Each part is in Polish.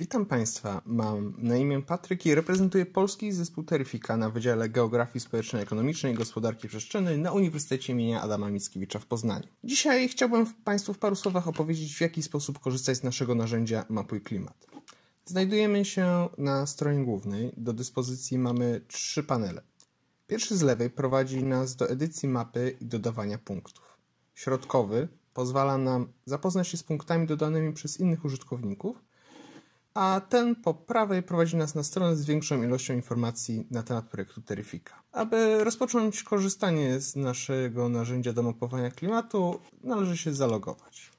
Witam Państwa, mam na imię Patryk i reprezentuję polski zespół Teryfika na Wydziale Geografii Społeczno-Ekonomicznej i Gospodarki Przestrzennej na Uniwersytecie im. Adama Mickiewicza w Poznaniu. Dzisiaj chciałbym Państwu w paru słowach opowiedzieć, w jaki sposób korzystać z naszego narzędzia Mapuj Klimat. Znajdujemy się na stronie głównej. Do dyspozycji mamy trzy panele. Pierwszy z lewej prowadzi nas do edycji mapy i dodawania punktów. Środkowy pozwala nam zapoznać się z punktami dodanymi przez innych użytkowników, a ten po prawej prowadzi nas na stronę z większą ilością informacji na temat projektu Terrifica. Aby rozpocząć korzystanie z naszego narzędzia do mapowania klimatu, należy się zalogować.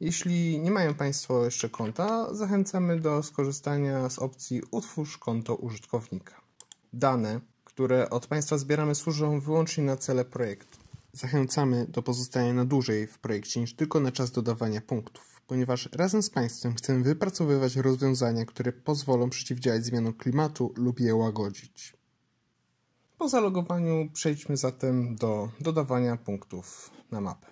Jeśli nie mają Państwo jeszcze konta, zachęcamy do skorzystania z opcji Utwórz konto użytkownika. Dane, które od Państwa zbieramy, służą wyłącznie na cele projektu. Zachęcamy do pozostania na dłużej w projekcie niż tylko na czas dodawania punktów, ponieważ razem z Państwem chcemy wypracowywać rozwiązania, które pozwolą przeciwdziałać zmianom klimatu lub je łagodzić. Po zalogowaniu przejdźmy zatem do dodawania punktów na mapę.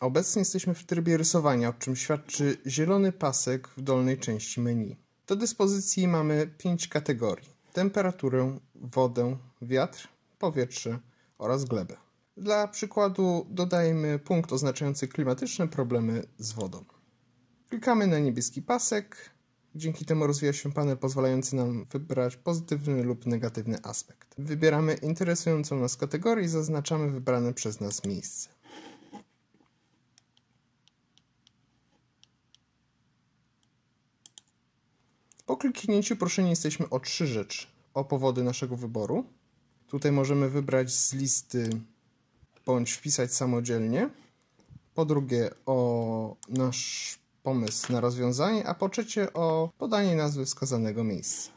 Obecnie jesteśmy w trybie rysowania, o czym świadczy zielony pasek w dolnej części menu. Do dyspozycji mamy 5 kategorii: temperaturę, wodę, wiatr, powietrze oraz glebę. Dla przykładu dodajmy punkt oznaczający klimatyczne problemy z wodą. Klikamy na niebieski pasek. Dzięki temu rozwija się panel pozwalający nam wybrać pozytywny lub negatywny aspekt. Wybieramy interesującą nas kategorię i zaznaczamy wybrane przez nas miejsce. Po kliknięciu proszeni jesteśmy o trzy rzeczy. O powody naszego wyboru. Tutaj możemy wybrać z listy bądź wpisać samodzielnie. Po drugie o nasz pomysł na rozwiązanie, a po trzecie o podanie nazwy wskazanego miejsca.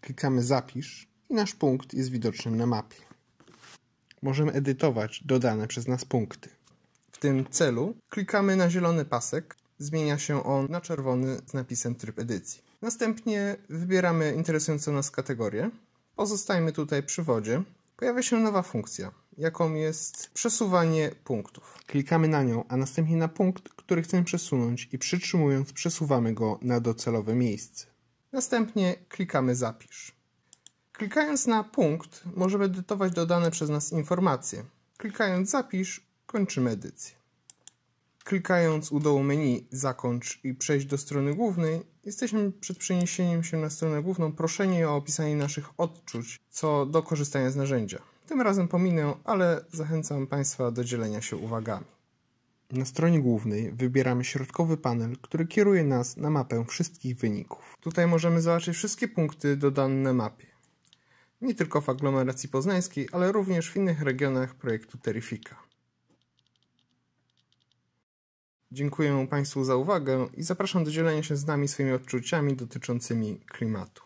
Klikamy zapisz i nasz punkt jest widoczny na mapie. Możemy edytować dodane przez nas punkty. W tym celu klikamy na zielony pasek, zmienia się on na czerwony z napisem tryb edycji. Następnie wybieramy interesującą nas kategorię, Pozostajmy tutaj przy wodzie. Pojawia się nowa funkcja, jaką jest przesuwanie punktów. Klikamy na nią, a następnie na punkt, który chcemy przesunąć i przytrzymując przesuwamy go na docelowe miejsce. Następnie klikamy zapisz. Klikając na punkt możemy edytować dodane przez nas informacje. Klikając zapisz kończymy edycję. Klikając u dołu menu zakończ i przejść do strony głównej Jesteśmy przed przeniesieniem się na stronę główną proszeni o opisanie naszych odczuć co do korzystania z narzędzia. Tym razem pominę, ale zachęcam Państwa do dzielenia się uwagami. Na stronie głównej wybieramy środkowy panel, który kieruje nas na mapę wszystkich wyników. Tutaj możemy zobaczyć wszystkie punkty dodane na mapie. Nie tylko w aglomeracji poznańskiej, ale również w innych regionach projektu Terrifica. Dziękuję Państwu za uwagę i zapraszam do dzielenia się z nami swoimi odczuciami dotyczącymi klimatu.